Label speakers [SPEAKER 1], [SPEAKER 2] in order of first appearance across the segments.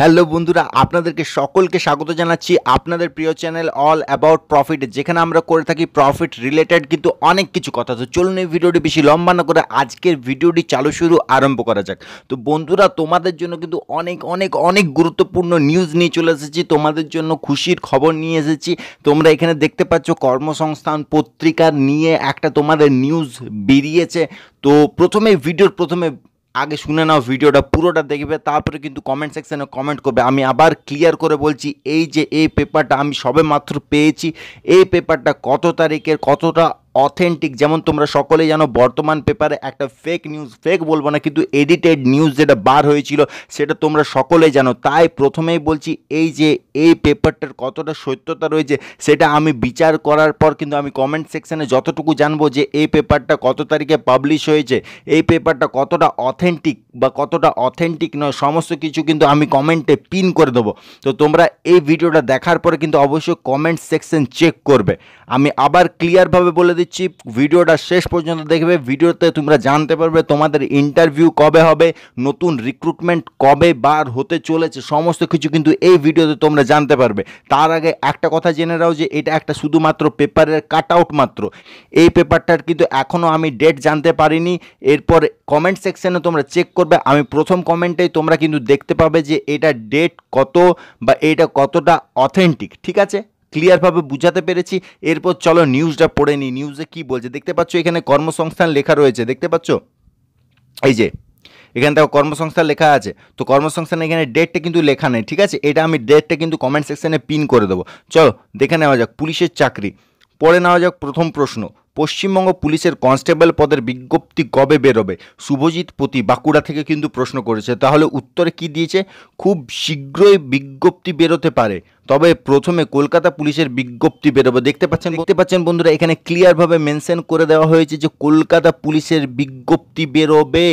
[SPEAKER 1] hello বন্ধুরা আপনাদেরকে সকলকে স্বাগত জানাচ্ছি আপনাদের প্রিয় চ্যানেল অল অ্যাবাউট প্রফিট যেখানে আমরা করে থাকি প্রফিট রিলেটেড কিন্তু অনেক কিছু কথা তো চলুন এই ভিডিওটি বেশি লম্বা না করে আজকের ভিডিওটি চালু শুরু আরম্ভ করা যাক তো বন্ধুরা তোমাদের জন্য কিন্তু অনেক অনেক অনেক গুরুত্বপূর্ণ নিউজ নিয়ে চলে এসেছি তোমাদের জন্য খুশির খবর নিয়ে এসেছি তোমরা এখানে দেখতে পাচ্ছ কর্মসংস্থান পত্রিকা নিয়ে একটা তোমাদের নিউজ বেরিয়েছে তো প্রথমে ভিডিওর প্রথমে আগে শুনে নাও ভিডিওটা পুরোটা দেখবে তারপরে কিন্তু কমেন্ট সেকশানে কমেন্ট করবে আমি আবার ক্লিয়ার করে বলছি এই যে এই পেপারটা আমি সবে মাত্র পেয়েছি এই পেপারটা কত তারিখের কতটা অথেন্টিক যেমন তোমরা সকলেই জানো বর্তমান পেপারে একটা ফেক নিউজ ফেক বলবো না কিন্তু এডিটেড নিউজ যেটা বার হয়েছিল সেটা তোমরা সকলেই জানো তাই প্রথমেই বলছি এই যে এই পেপারটার কতটা সত্যতা রয়েছে সেটা আমি বিচার করার পর কিন্তু আমি কমেন্ট সেকশানে যতটুকু জানবো যে এই পেপারটা কত তারিখে পাবলিশ হয়েছে এই পেপারটা কতটা অথেন্টিক বা কতটা অথেন্টিক নয় সমস্ত কিছু কিন্তু আমি কমেন্টে পিন করে দেবো তো তোমরা এই ভিডিওটা দেখার পরে কিন্তু অবশ্যই কমেন্ট সেকশন চেক করবে আমি আবার ক্লিয়ারভাবে বলে দিই দিচ্ছি ভিডিওটা শেষ পর্যন্ত দেখবে ভিডিওতে তোমরা জানতে পারবে তোমাদের ইন্টারভিউ কবে হবে নতুন রিক্রুটমেন্ট কবে বার হতে চলেছে সমস্ত কিছু কিন্তু এই ভিডিওতে তোমরা জানতে পারবে তার আগে একটা কথা জেনে রাও যে এটা একটা শুধুমাত্র পেপারের কাট আউট মাত্র এই পেপারটার কিন্তু এখনও আমি ডেট জানতে পারিনি এরপর কমেন্ট সেকশানে তোমরা চেক করবে আমি প্রথম কমেন্টেই তোমরা কিন্তু দেখতে পাবে যে এটা ডেট কত বা এটা কতটা অথেন্টিক ঠিক আছে ক্লিয়ারভাবে বুঝাতে পেরেছি এরপর চলো নিউজটা পড়ে নিই নিউজে কি বলছে দেখতে পাচ্ছ এখানে কর্মসংস্থান লেখা রয়েছে দেখতে পাচ্ছ এই যে এখানে দেখো কর্মসংস্থান লেখা আছে তো কর্মসংস্থান এখানে ডেটটা কিন্তু লেখা নেই ঠিক আছে এটা আমি ডেটটা কিন্তু কমেন্ট সেকশানে পিন করে দেবো চলো দেখে নেওয়া যাক পুলিশের চাকরি পরে নেওয়া যাক প্রথম প্রশ্ন পশ্চিমবঙ্গ পুলিশের কনস্টেবল পদের বিজ্ঞপ্তি কবে বেরোবে শুভজিৎ পতি বাঁকুড়া থেকে কিন্তু প্রশ্ন করেছে তাহলে উত্তরে কি দিয়েছে খুব শীঘ্রই বিজ্ঞপ্তি বেরোতে পারে তবে প্রথমে কলকাতা পুলিশের বিজ্ঞপ্তি বেরোবে দেখতে পাচ্ছেন দেখতে পাচ্ছেন বন্ধুরা এখানে ক্লিয়ারভাবে মেনশন করে দেওয়া হয়েছে যে কলকাতা পুলিশের বিজ্ঞপ্তি বেরোবে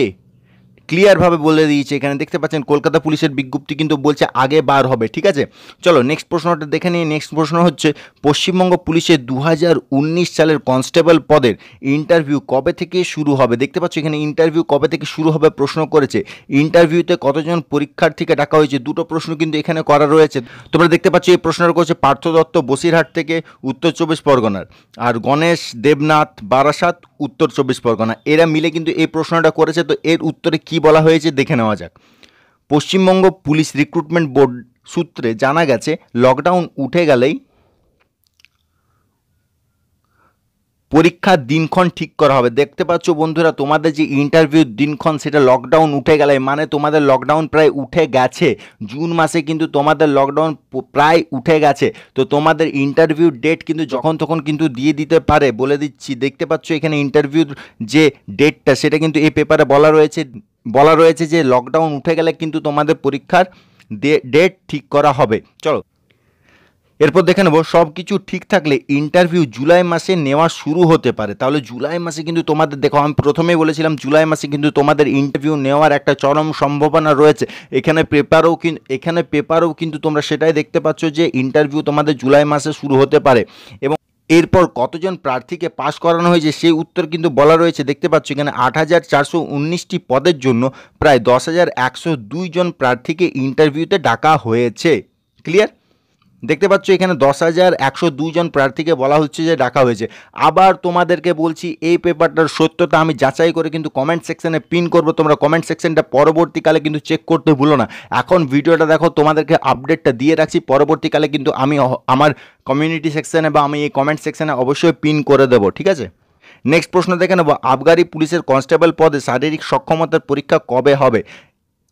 [SPEAKER 1] ক্লিয়ারভাবে বলে দিয়েছে এখানে দেখতে পাচ্ছেন কলকাতা পুলিশের বিজ্ঞপ্তি কিন্তু বলছে আগে বার হবে ঠিক আছে চলো নেক্সট প্রশ্নটা দেখে নিয়ে নেক্সট প্রশ্ন হচ্ছে পশ্চিমবঙ্গ পুলিশের দু সালের কনস্টেবল পদের ইন্টারভিউ কবে থেকে শুরু হবে দেখতে পাচ্ছ এখানে ইন্টারভিউ কবে থেকে শুরু হবে প্রশ্ন করেছে ইন্টারভিউতে কতজন পরীক্ষার্থীকে ডাকা হয়েছে দুটো প্রশ্ন কিন্তু এখানে করা রয়েছে তোমরা দেখতে পাচ্ছ এই প্রশ্নটা করছে পার্থ দত্ত বসিরহাট থেকে উত্তর চব্বিশ পরগনার আর গণেশ দেবনাথ বারাসাত উত্তর চব্বিশ পরগনা এরা মিলে কিন্তু এই প্রশ্নটা করেছে তো এর উত্তরে কি বলা হয়েছে দেখে নেওয়া যাক পশ্চিমবঙ্গ পুলিশ রিক্রুটমেন্ট বোর্ড সূত্রে জানা গেছে লকডাউন উঠে গেলেই পরীক্ষার দিনক্ষণ ঠিক করা হবে দেখতে পাচ্ছ বন্ধুরা তোমাদের যে ইন্টারভিউ দিনক্ষণ সেটা লকডাউন উঠে গেলে মানে তোমাদের লকডাউন প্রায় উঠে গেছে জুন মাসে কিন্তু তোমাদের লকডাউন প্রায় উঠে গেছে তো তোমাদের ইন্টারভিউ ডেট কিন্তু যখন তখন কিন্তু দিয়ে দিতে পারে বলে দিচ্ছি দেখতে পাচ্ছ এখানে ইন্টারভিউ যে ডেটটা সেটা কিন্তু এই পেপারে বলা রয়েছে বলা রয়েছে যে লকডাউন উঠে গেলে কিন্তু তোমাদের পরীক্ষার ডেট ঠিক করা হবে চলো এরপর দেখে নেবো সব কিছু ঠিক থাকলে ইন্টারভিউ জুলাই মাসে নেওয়া শুরু হতে পারে তাহলে জুলাই মাসে কিন্তু তোমাদের দেখো আমি প্রথমেই বলেছিলাম জুলাই মাসে কিন্তু তোমাদের ইন্টারভিউ নেওয়ার একটা চরম সম্ভাবনা রয়েছে এখানে পেপারও কিন্তু এখানে পেপারও কিন্তু তোমরা সেটাই দেখতে পাচ্ছ যে ইন্টারভিউ তোমাদের জুলাই মাসে শুরু হতে পারে এবং এরপর কতজন প্রার্থীকে পাস করানো হয়েছে সেই উত্তর কিন্তু বলা রয়েছে দেখতে পাচ্ছ এখানে আট হাজার চারশো উনিশটি পদের জন্য প্রায় দশ হাজার একশো দুইজন প্রার্থীকে ইন্টারভিউতে ডাকা হয়েছে ক্লিয়ার দেখতে পাচ্ছ এখানে দশ হাজার একশো দুইজন প্রার্থীকে বলা হচ্ছে যে ডাকা হয়েছে আবার তোমাদেরকে বলছি এই পেপারটার সত্যতা আমি যাচাই করে কিন্তু কমেন্ট সেকশানে পিন করবো তোমরা কমেন্ট সেকশানটা পরবর্তীকালে কিন্তু চেক করতে ভুলো না এখন ভিডিওটা দেখো তোমাদেরকে আপডেটটা দিয়ে রাখছি পরবর্তীকালে কিন্তু আমি আমার কমিউনিটি সেকশানে বা আমি এই কমেন্ট সেকশানে অবশ্যই পিন করে দেবো ঠিক আছে নেক্সট প্রশ্ন দেখে নেব আবগারি পুলিশের কনস্টেবল পদে শারীরিক সক্ষমতার পরীক্ষা কবে হবে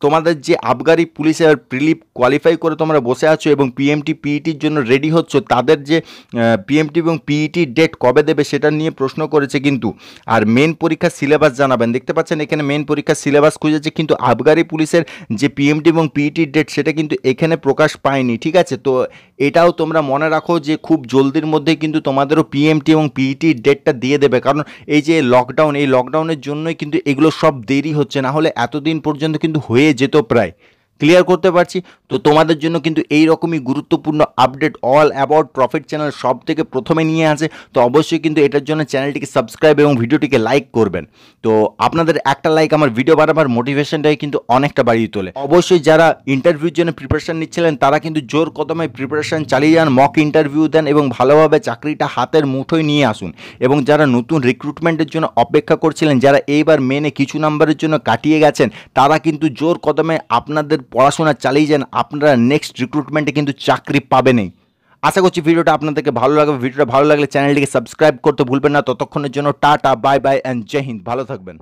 [SPEAKER 1] তোমাদের যে আবগারি পুলিশের প্রিলিপ কোয়ালিফাই করে তোমরা বসে আছো এবং পিএমটি পিইটির e জন্য রেডি হচ্ছ তাদের যে পিএমটি এবং পিইটি ডেট e কবে দেবে সেটা নিয়ে প্রশ্ন করেছে কিন্তু আর মেন পরীক্ষার সিলেবাস জানাবেন দেখতে পাচ্ছেন এখানে মেন পরীক্ষার সিলেবাস খুঁজেছে কিন্তু আবগারি পুলিশের যে পিএমটি এবং পিইটির ডেট e সেটা কিন্তু এখানে প্রকাশ পায়নি ঠিক আছে তো এটাও তোমরা মনে রাখো যে খুব জলদির মধ্যে কিন্তু তোমাদেরও পিএমটি এবং পিইটি ডেটটা দিয়ে দেবে কারণ এই যে লকডাউন এই লকডাউনের জন্যই কিন্তু এগুলো সব দেরি হচ্ছে না হলে এতদিন পর্যন্ত কিন্তু হয়ে পেয়ে যেত প্রায় ক্লিয়ার করতে পারছি তো তোমাদের জন্য কিন্তু এই রকমই গুরুত্বপূর্ণ update all about profit channel সব থেকে প্রথমে নিয়ে আসে তো অবশ্যই কিন্তু এটার জন্য চ্যানেলটিকে সাবস্ক্রাইব এবং ভিডিওটিকে লাইক করবেন তো আপনাদের একটা লাইক আমার ভিডিও বানাবার মোটিভেশনটাই কিন্তু অনেকটা বাড়িয়ে তোলে অবশ্যই যারা ইন্টারভিউর জন্য প্রিপারেশান নিচ্ছিলেন তারা কিন্তু জোর কদমে প্রিপারেশান চালিয়ে যান মক ইন্টারভিউ দেন এবং ভালোভাবে চাকরিটা হাতের মুঠোয় নিয়ে আসুন এবং যারা নতুন রিক্রুটমেন্টের জন্য অপেক্ষা করছিলেন যারা এইবার মেনে কিছু নাম্বারের জন্য কাটিয়ে গেছেন তারা কিন্তু জোর কদমে আপনাদের পড়াশোনা চালিয়ে যান আপনারা নেক্সট রিক্রুটমেন্টে কিন্তু চাকরি পাবেনই আশা করছি ভিডিওটা আপনাদেরকে ভালো লাগবে ভিডিওটা ভালো লাগলে চ্যানেলটিকে সাবস্ক্রাইব করতে ভুলবেন না ততক্ষণের জন্য টাটা bye bye and Jai Hind ভালো থাকবেন